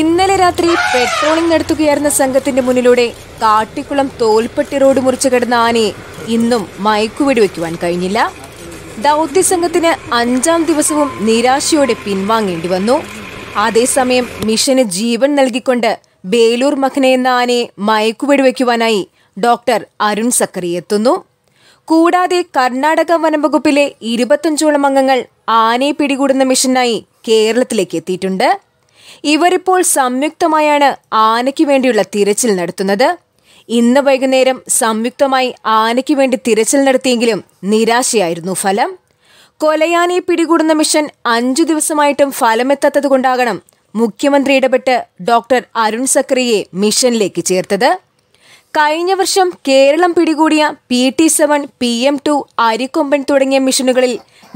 ഇന്നലെ രാത്രി പെട്രോളിംഗ് നടത്തുകയായിരുന്ന സംഘത്തിന്റെ മുന്നിലൂടെ കാട്ടിക്കുളം തോൽപ്പെട്ടി റോഡ് മുറിച്ചു കിടന്ന ആനയെ ഇന്നും വയ്ക്കുവാൻ കഴിഞ്ഞില്ല ദൗത്യ സംഘത്തിന് അഞ്ചാം ദിവസവും നിരാശയോടെ പിൻവാങ്ങേണ്ടി വന്നു അതേസമയം മിഷന് ജീവൻ നൽകിക്കൊണ്ട് ബേലൂർ മഖന എന്ന ആനയെ വയ്ക്കുവാനായി ഡോക്ടർ അരുൺ സക്കറി എത്തുന്നു കൂടാതെ കർണാടക വനംവകുപ്പിലെ ഇരുപത്തഞ്ചോളം അംഗങ്ങൾ ആനയെ പിടികൂടുന്ന മിഷനായി കേരളത്തിലേക്ക് എത്തിയിട്ടുണ്ട് ഇവരിപ്പോൾ സംയുക്തമായാണ് ആനയ്ക്ക് വേണ്ടിയുള്ള തിരച്ചിൽ നടത്തുന്നത് ഇന്ന് വൈകുന്നേരം സംയുക്തമായി ആനയ്ക്ക് വേണ്ടി തിരച്ചിൽ നടത്തിയെങ്കിലും നിരാശയായിരുന്നു ഫലം കൊലയാനിയെ പിടികൂടുന്ന മിഷൻ അഞ്ചു ദിവസമായിട്ടും ഫലമെത്താത്തത് കൊണ്ടാകണം മുഖ്യമന്ത്രി ഇടപെട്ട് ഡോക്ടർ അരുൺ സക്രിയെ മിഷനിലേക്ക് ചേർത്തത് കഴിഞ്ഞ വർഷം കേരളം പിടികൂടിയ P T seven P M two Arikomban തുടങ്ങിയ മിഷനുകളിൽ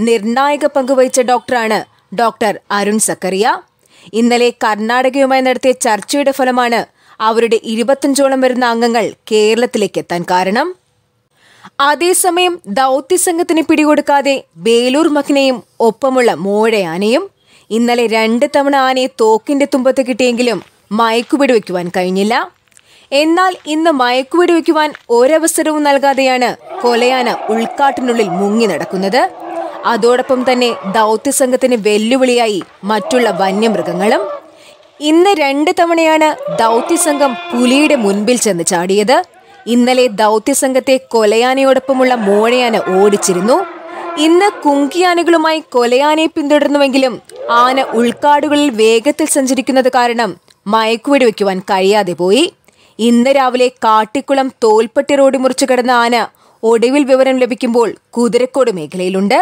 നിർണായക പങ്കുവഹിച്ച ഡോക്ടറാണ് ഡോക്ടർ അരുൺ സക്കറിയ ഇന്നലെ കർണാടകയുമായി നടത്തിയ ചർച്ചയുടെ ഫലമാണ് അവരുടെ ഇരുപത്തഞ്ചോളം വരുന്ന അംഗങ്ങൾ കേരളത്തിലേക്ക് എത്താൻ കാരണം അതേസമയം ദൗത്യസംഘത്തിന് പിടികൊടുക്കാതെ ബേലൂർ മഖ്നയും ഒപ്പമുള്ള മോഴയാനയും ഇന്നലെ രണ്ട് തവണ ആനയെ തോക്കിന്റെ തുമ്പത്ത് കിട്ടിയെങ്കിലും മയക്കുപിടി വയ്ക്കുവാൻ കഴിഞ്ഞില്ല എന്നാൽ ഇന്ന് മയക്കുപിടി വയ്ക്കുവാൻ ഒരവസരവും നൽകാതെയാണ് കൊലയാന ഉൾക്കാട്ടിനുള്ളിൽ മുങ്ങി നടക്കുന്നത് അതോടൊപ്പം തന്നെ ദൗത്യസംഘത്തിന് വെല്ലുവിളിയായി മറ്റുള്ള വന്യമൃഗങ്ങളും ഇന്ന് രണ്ട് തവണയാണ് ദൗത്യസംഘം പുലിയുടെ മുൻപിൽ ചെന്ന് ചാടിയത് ഇന്നലെ ദൗത്യസംഘത്തെ കൊലയാനയോടൊപ്പമുള്ള മോഴയാന ഓടിച്ചിരുന്നു ഇന്ന് കുങ്കിയാനകളുമായി കൊലയാനയെ പിന്തുടരുന്നുവെങ്കിലും ആന ഉൾക്കാടുകളിൽ വേഗത്തിൽ സഞ്ചരിക്കുന്നത് കാരണം മയക്കുവെടി വയ്ക്കുവാൻ കഴിയാതെ പോയി ഇന്ന് രാവിലെ കാട്ടിക്കുളം തോൽപ്പട്ടി റോഡ് മുറിച്ചു കിടന്ന ആന ഒടുവിൽ വിവരം ലഭിക്കുമ്പോൾ കുതിരക്കോട് മേഖലയിലുണ്ട്